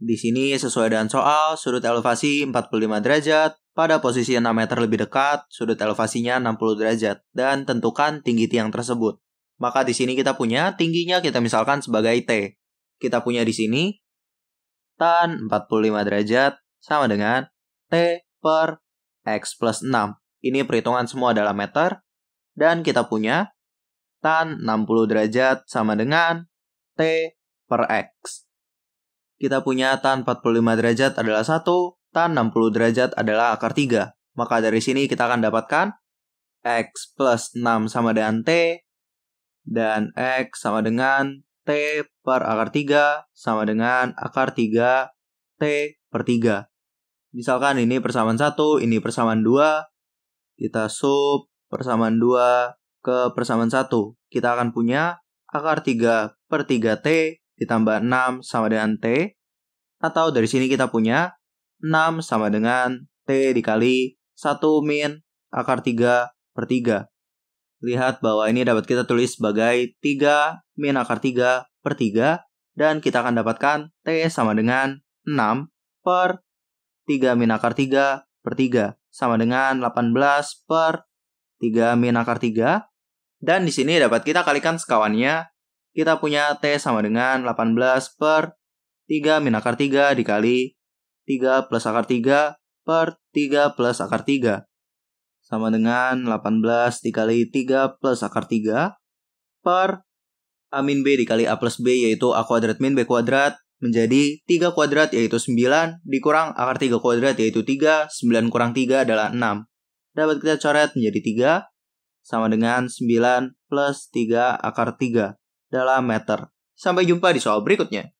Di sini sesuai dengan soal, sudut elevasi 45 derajat, pada posisi 6 meter lebih dekat, sudut elevasinya 60 derajat, dan tentukan tinggi tiang tersebut. Maka di sini kita punya tingginya kita misalkan sebagai T. Kita punya di sini tan 45 derajat sama dengan T per X plus 6. Ini perhitungan semua dalam meter. Dan kita punya tan 60 derajat sama dengan T per X kita punya tan 45 derajat adalah 1, tan 60 derajat adalah akar 3. Maka dari sini kita akan dapatkan X plus 6 sama dengan T, dan X sama dengan T per akar 3 sama dengan akar 3 T per 3. Misalkan ini persamaan 1, ini persamaan 2, kita sub persamaan 2 ke persamaan 1. Kita akan punya akar 3 per 3T ditambah 6 sama dengan T. Atau dari sini kita punya 6 sama dengan T dikali 1 min akar 3 per 3. Lihat bahwa ini dapat kita tulis sebagai 3 min akar 3 per 3. Dan kita akan dapatkan T sama dengan 6 per 3 min akar 3 per 3. Sama dengan 18 per 3 min akar 3. Dan di sini dapat kita kalikan sekawannya kita punya T sama dengan 18 per 3 min akar 3 dikali 3 plus akar 3 per 3 plus akar 3 sama dengan 18 dikali 3 plus akar 3 per A min B dikali A plus B yaitu A kuadrat min B kuadrat menjadi 3 kuadrat yaitu 9 dikurang akar 3 kuadrat yaitu 3, 9 kurang 3 adalah 6. Dapat kita coret menjadi 3 sama dengan 9 plus 3 akar 3 dalam meter. Sampai jumpa di soal berikutnya.